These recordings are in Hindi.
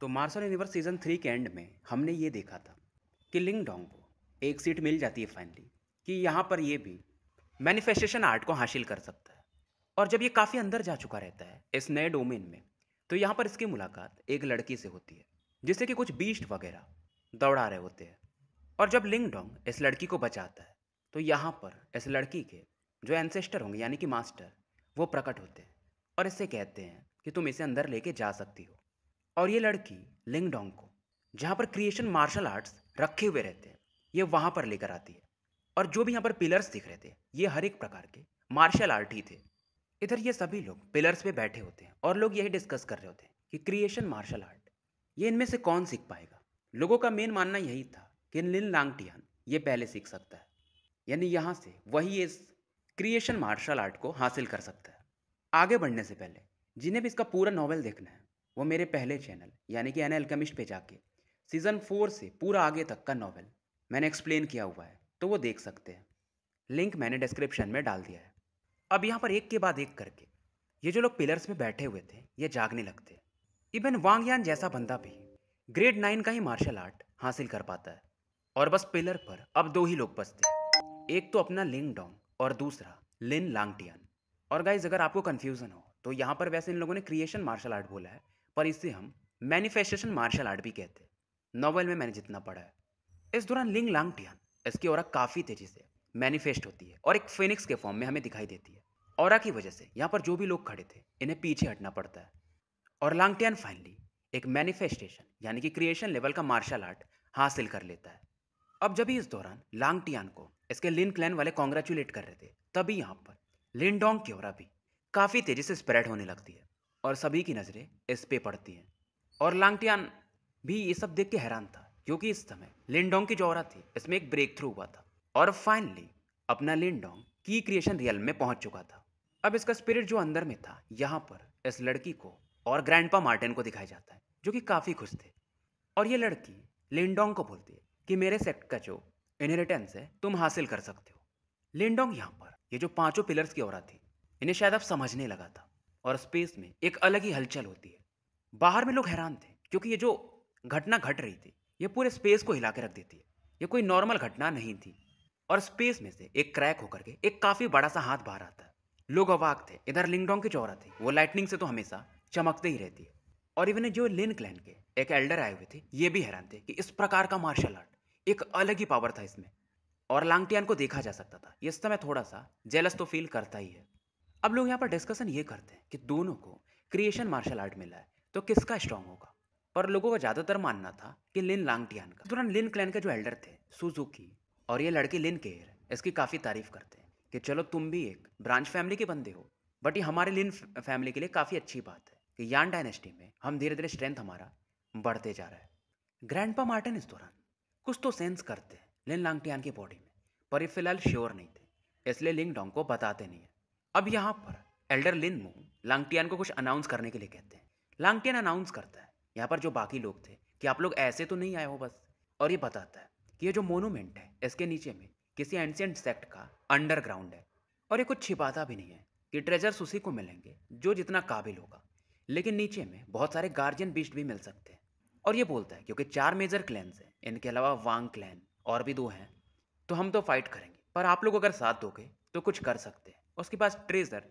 तो मार्शल यूनिवर्स सीज़न थ्री के एंड में हमने ये देखा था कि लिंग डोंग को एक सीट मिल जाती है फाइनली कि यहाँ पर ये भी मैनिफेस्टेशन आर्ट को हासिल कर सकता है और जब ये काफ़ी अंदर जा चुका रहता है इस नए डोमेन में तो यहाँ पर इसकी मुलाकात एक लड़की से होती है जिससे कि कुछ बीस्ट वगैरह दौड़ा रहे होते हैं और जब लिंग डोंग इस लड़की को बचाता है तो यहाँ पर इस लड़की के जो एनसेस्टर होंगे यानी कि मास्टर वो प्रकट होते हैं और इससे कहते हैं कि तुम इसे अंदर लेके जा सकती हो और ये लड़की लिंगडोंग को जहाँ पर क्रिएशन मार्शल आर्ट्स रखे हुए रहते हैं ये वहाँ पर लेकर आती है और जो भी यहाँ पर पिलर्स दिख रहे थे ये हर एक प्रकार के मार्शल आर्ट ही थे इधर ये सभी लोग पिलर्स पे बैठे होते हैं और लोग यही डिस्कस कर रहे होते हैं कि क्रिएशन मार्शल आर्ट ये इनमें से कौन सीख पाएगा लोगों का मेन मानना यही था कि लिन लांगटियान ये पहले सीख सकता है यानी यहाँ से वही इस क्रिएशन मार्शल आर्ट को हासिल कर सकता है आगे बढ़ने से पहले जिन्हें भी इसका पूरा नॉवल देखना है वो मेरे पहले चैनल यानी कि एन एल्कमिस्ट पे जाके सीज़न फोर से पूरा आगे तक का नॉवल मैंने एक्सप्लेन किया हुआ है तो वो देख सकते हैं लिंक मैंने डिस्क्रिप्शन में डाल दिया है अब यहाँ पर एक के बाद एक करके ये जो लोग पिलर्स में बैठे हुए थे ये जागने लगते हैं इवन वांगयान जैसा बंदा भी ग्रेड नाइन का ही मार्शल आर्ट हासिल कर पाता है और बस पिलर पर अब दो ही लोग बसते एक तो अपना लिंग डोंग और दूसरा लिन लांगटियन और गाइज अगर आपको कन्फ्यूज़न हो तो यहाँ पर वैसे इन लोगों ने क्रिएशन मार्शल आर्ट बोला है पर इसे हम मैनिफेस्टेशन मार्शल आर्ट भी कहते हैं नॉवल में मैंने जितना पढ़ा है इस दौरान लिंग लांग टियान इसकी और काफ़ी तेजी से मैनिफेस्ट होती है और एक फिनिक्स के फॉर्म में हमें दिखाई देती है और की वजह से यहाँ पर जो भी लोग खड़े थे इन्हें पीछे हटना पड़ता है और लांगटियान फाइनली एक मैनिफेस्टेशन यानी कि क्रिएशन लेवल का मार्शल आर्ट हासिल कर लेता है अब जब इस दौरान लांगटियान को इसके लिन क्लैन वाले कॉन्ग्रेचुलेट कर रहे थे तभी यहाँ पर लिनडोंग की और भी काफ़ी तेज़ी से स्प्रेड होने लगती है और सभी की नज़रें इस पे पड़ती हैं और लांगटियान भी ये सब देख के हैरान था क्योंकि इस समय लिंडोंग की जो औरा थी इसमें एक ब्रेक थ्रू हुआ था और फाइनली अपना लिंडोंग की क्रिएशन रियल में पहुंच चुका था अब इसका स्पिरिट जो अंदर में था यहाँ पर इस लड़की को और पा मार्टिन को दिखाया जाता है जो कि काफ़ी खुश थे और ये लड़की लिंडोंग को बोलती है कि मेरे सेक्ट का जो इनहेरिटेंस है तुम हासिल कर सकते हो लिंडोंग यहाँ पर ये जो पांचों पिलर्स की औरत थी इन्हें शायद अब समझने लगा था और स्पेस में एक अलग ही हलचल होती है बाहर में लोग हैरान थे क्योंकि ये जो घटना घट रही थी ये पूरे स्पेस को हिला के रख देती है ये कोई नॉर्मल घटना नहीं थी और स्पेस में से एक क्रैक होकर के एक काफ़ी बड़ा सा हाथ बाहर आता है लोग अवाक थे इधर लिंगडोंग की चौरा थी वो लाइटनिंग से तो हमेशा चमकते ही रहती है और इवन जो लिन क्लैन के एक एल्डर आए हुए थे ये भी हैरान थे कि इस प्रकार का मार्शल आर्ट एक अलग ही पावर था इसमें और लांगटियान को देखा जा सकता था इस समय थोड़ा सा जेलस तो फील करता ही है अब लोग यहाँ पर डिस्कशन ये करते हैं कि दोनों को क्रिएशन मार्शल आर्ट मिला है तो किसका स्ट्रांग होगा पर लोगों का ज़्यादातर मानना था कि लिन लांगटियान का दौरान लिन क्लैन के जो एल्डर थे सुजुकी और ये लड़की लिन केयर इसकी काफ़ी तारीफ करते हैं कि चलो तुम भी एक ब्रांच फैमिली के बंदे हो बट ये हमारे लिन फैमिली के लिए काफ़ी अच्छी बात है कि यान डायनेस्टी में हम धीरे धीरे स्ट्रेंथ हमारा बढ़ते जा रहा है पा मार्टिन इस दौरान कुछ तो सेंस करते हैं लिन लांगटियान की बॉडी में पर ये फिलहाल श्योर नहीं थे इसलिए लिंग डोंग को बताते नहीं अब यहाँ पर एल्डर लिन मू लांगटियान को कुछ अनाउंस करने के लिए कहते हैं लांगटियान अनाउंस करता है यहाँ पर जो बाकी लोग थे कि आप लोग ऐसे तो नहीं आए हो बस और ये बताता है कि ये जो मोनूमेंट है इसके नीचे में किसी एंशियंट सेक्ट का अंडरग्राउंड है और ये कुछ छिपाता भी नहीं है कि ट्रेजर्स उसी को मिलेंगे जो जितना काबिल होगा लेकिन नीचे में बहुत सारे गार्जियन बीस्ट भी मिल सकते हैं और ये बोलता है क्योंकि चार मेजर क्लैंस हैं इनके अलावा वांग क्लैन और भी दो हैं तो हम तो फाइट करेंगे पर आप लोग अगर साथ दोगे तो कुछ कर सकते हैं और उसके पास ट्रेजर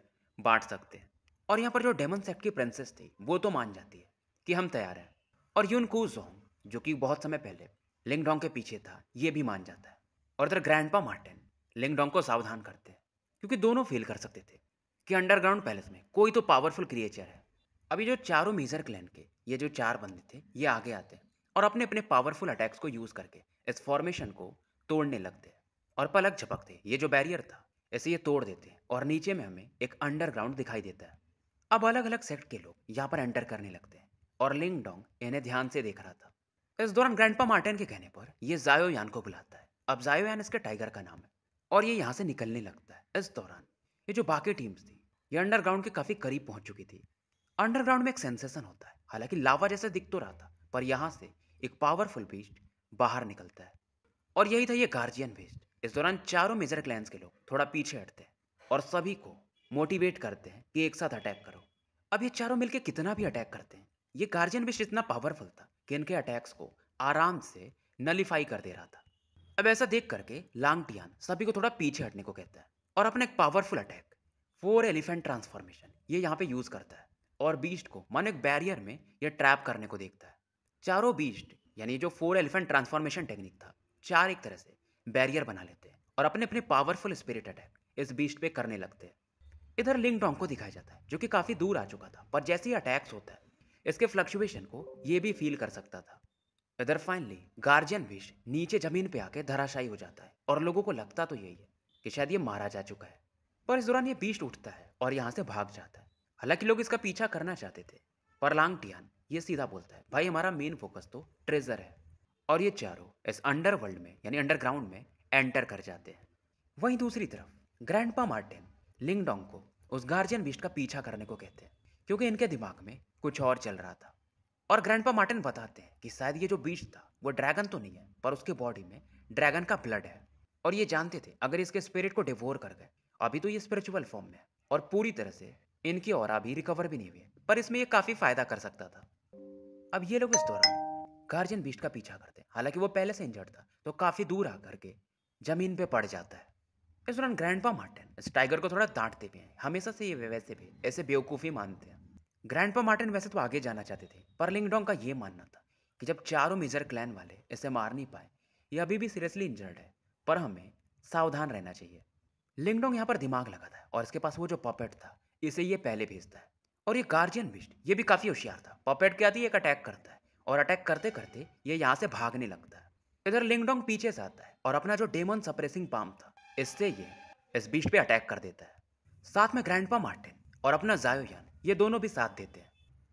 बांट सकते हैं और यहाँ पर जो डेमन सेट की प्रिंसेस थी वो तो मान जाती है कि हम तैयार हैं और यून कूजोंग जो कि बहुत समय पहले लिंगडोंग के पीछे था ये भी मान जाता है और इधर ग्रैंडपा मार्टिन लिंगडोंग को सावधान करते हैं क्योंकि दोनों फील कर सकते थे कि अंडरग्राउंड पैलेस में कोई तो पावरफुल क्रिएचर है अभी जो चारों मेजर क्लैन के ये जो चार बंदे थे ये आगे आते हैं और अपने अपने पावरफुल अटैक्स को यूज़ करके इस फॉर्मेशन को तोड़ने लगते हैं और पलक झपकते ये जो बैरियर था ऐसे ये तोड़ देते हैं और नीचे में हमें एक अंडरग्राउंड दिखाई देता है अब अलग अलग सेक्ट के लोग यहाँ पर एंटर करने लगते हैं और लिंग डोंग इन्हें ध्यान से देख रहा था इस दौरान ग्रैंडपा मार्टिन के कहने पर यह यान को बुलाता है अब जायोयान इसके टाइगर का नाम है और ये यहाँ से निकलने लगता है इस दौरान ये जो बाकी टीम्स थी ये अंडरग्राउंड के काफ़ी करीब पहुंच चुकी थी अंडरग्राउंड में एक सेंसेशन होता है हालांकि लावा जैसे दिख तो रहा था पर यहाँ से एक पावरफुल बीस्ट बाहर निकलता है और यही था ये गार्जियन बीस्ट इस दौरान चारों मेजर क्लैंस के लोग थोड़ा पीछे हटते हैं और सभी को मोटिवेट करते हैं कि एक साथ अटैक करो अब ये चारों मिलकर कितना भी अटैक करते हैं ये गार्जियन विश इतना पावरफुल था कि इनके अटैक्स को आराम से नलीफाई कर दे रहा था अब ऐसा देख करके लांग टियान सभी को थोड़ा पीछे हटने को कहता है और अपना एक powerful attack four elephant transformation ये यहाँ पे यूज़ करता है और बीस्ट को मन एक बैरियर में यह ट्रैप करने को देखता है चारों बीस्ट यानी जो फोर एलिफेंट ट्रांसफॉर्मेशन टेक्निक था चार एक तरह से बैरियर बना लेते हैं और अपने अपने पावरफुल स्पिरिट अटैक इस बीस्ट पे करने लगते हैं इधर लिंग लिंगडोंग को दिखाया जाता है जो कि काफ़ी दूर आ चुका था पर जैसे ही अटैक्स होता है इसके फ्लक्चुएशन को ये भी फील कर सकता था इधर फाइनली गार्जियन बीस्ट नीचे जमीन पे आके धराशायी हो जाता है और लोगों को लगता तो यही है कि शायद ये मारा जा चुका है पर इस दौरान ये बीस्ट उठता है और यहाँ से भाग जाता है हालांकि लोग इसका पीछा करना चाहते थे पर लांग टियान ये सीधा बोलता है भाई हमारा मेन फोकस तो ट्रेजर है और ये चारों इस अंडरवर्ल्ड में यानी अंडरग्राउंड में एंटर कर जाते हैं वहीं दूसरी तरफ ग्रैंडपा मार्टिन लिंगडोंग को उस गार्जियन बीस्ट का पीछा करने को कहते हैं क्योंकि इनके दिमाग में कुछ और चल रहा था और ग्रैंडपा मार्टिन बताते हैं कि शायद ये जो बीज था वो ड्रैगन तो नहीं है पर उसके बॉडी में ड्रैगन का ब्लड है और ये जानते थे अगर इसके स्पिरिट को डिवोर कर गए अभी तो ये स्पिरिचुअल फॉर्म में है और पूरी तरह से इनकी और अभी रिकवर भी नहीं हुई पर इसमें ये काफी फायदा कर सकता था अब ये लोग इस दौरान गार्जियन बीस्ट का पीछा करते हैं हालांकि वो पहले से इंजर्ड था तो काफी दूर आकर के जमीन पे पड़ जाता है इस दौरान ग्रैंड पा मार्टिन इस टाइगर को थोड़ा डांटते भी हैं हमेशा से ये वैसे भी ऐसे बेवकूफ़ी मानते हैं ग्रैंड पा मार्टिन वैसे तो आगे जाना चाहते थे पर लिंगडोंग का ये मानना था कि जब चारों मेजर क्लैन वाले इसे मार नहीं पाए ये अभी भी सीरियसली इंजर्ड है पर हमें सावधान रहना चाहिए लिंगडोंग यहाँ पर दिमाग लगाता है और इसके पास वो जो पॉपेट था इसे ये पहले भेजता है और ये गार्जियन बिस्ट ये भी काफ़ी होशियार था पॉपेट के आती एक अटैक करता है और अटैक करते करते ये यहाँ से भागने लगता है इधर लिंगडोंग पीछे से आता है और अपना जो डेमन सप्रेसिंग पाम था इससे ये इस बीच पे अटैक कर देता है साथ में ग्रैंडपा मार्टिन और अपना जायोयान ये दोनों भी साथ देते हैं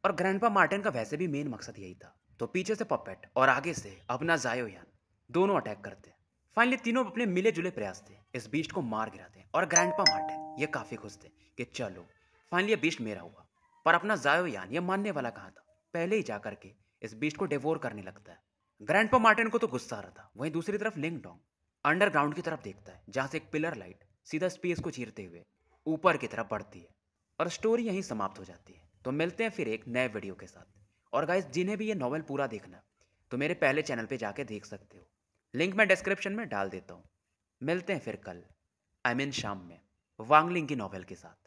और ग्रैंडपा मार्टिन का वैसे भी मेन मकसद यही था तो पीछे से पपेट और आगे से अपना जायोयान दोनों अटैक करते हैं फाइनली तीनों अपने मिले जुले प्रयास थे इस बीस्ट को मार गिराते हैं और ग्रैंडपा मार्टिन ये काफ़ी खुश थे कि चलो फाइनली ये बीस्ट मेरा हुआ पर अपना जायोयान ये मानने वाला कहाँ था पहले ही जा करके इस बीस्ट को डिवोर करने लगता है ग्रैंडपा मार्टिन को तो गुस्सा आ रहा था वहीं दूसरी तरफ लिंग डोंग अंडरग्राउंड की तरफ देखता है जहाँ से एक पिलर लाइट सीधा स्पेस को चीरते हुए ऊपर की तरफ बढ़ती है और स्टोरी यहीं समाप्त हो जाती है तो मिलते हैं फिर एक नए वीडियो के साथ और गाइज जिन्हें भी ये नॉवल पूरा देखना तो मेरे पहले चैनल पर जाके देख सकते हो लिंक मैं डिस्क्रिप्शन में डाल देता हूँ मिलते हैं फिर कल आई मीन शाम में वांगलिंग की नॉवल के साथ